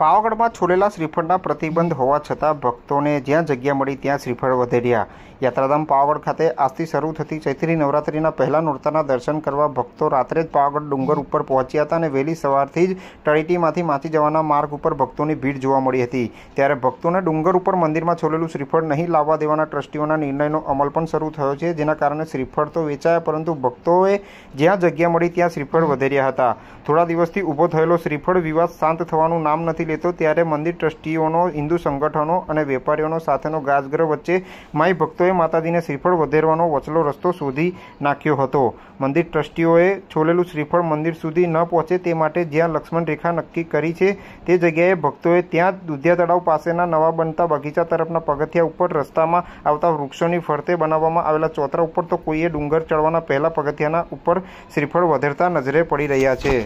પાવાગઢમાં છોડેલા શ્રીફળના પ્રતિબંધ હોવા છતાં ભક્તોને જ્યાં જગ્યા મળી ત્યાં શ્રીફળ વધેર્યા યાત્રાધામ પાવાગઢ ખાતે આજથી શરૂ થતી ચૈત્રી નવરાત્રિના પહેલા નોરતાના દર્શન કરવા ભક્તો રાત્રે જ પાવાગઢ ડુંગર ઉપર પહોંચ્યા હતા અને વહેલી સવારથી જ તળેટીમાંથી માચી જવાના માર્ગ ઉપર ભક્તોની ભીડ જોવા મળી હતી ત્યારે ભક્તોને ડુંગર ઉપર મંદિરમાં છોલેલું શ્રીફળ નહીં લાવવા દેવાના ટ્રસ્ટીઓના નિર્ણયનો અમલ પણ શરૂ થયો છે જેના કારણે શ્રીફળ તો વેચાયા પરંતુ ભક્તોએ જ્યાં જગ્યા મળી ત્યાં શ્રીફળ વધેર્યા હતા થોડા દિવસથી ઊભો થયેલો શ્રીફળ વિવાદ શાંત થવાનું નામ નથી નથી લેતો ત્યારે મંદિર ટ્રસ્ટીઓનો હિન્દુ સંગઠનો અને વેપારીઓનો સાથેનો ગાજગ્રહ વચ્ચે માય ભક્તોએ માતાજીને શ્રીફળ વધેરવાનો વચલો રસ્તો શોધી નાખ્યો હતો મંદિર ટ્રસ્ટીઓએ છોલેલું શ્રીફળ મંદિર સુધી ન પહોંચે તે માટે જ્યાં લક્ષ્મણ રેખા નક્કી કરી છે તે જગ્યાએ ભક્તોએ ત્યાં દુધિયા તળાવ પાસેના નવા બનતા બગીચા તરફના પગથિયા ઉપર રસ્તામાં આવતા વૃક્ષોની ફરતે બનાવવામાં આવેલા ચોતરા ઉપર તો કોઈએ ડુંગર ચડવાના પહેલા પગથિયાના ઉપર શ્રીફળ વધેરતા નજરે પડી રહ્યા છે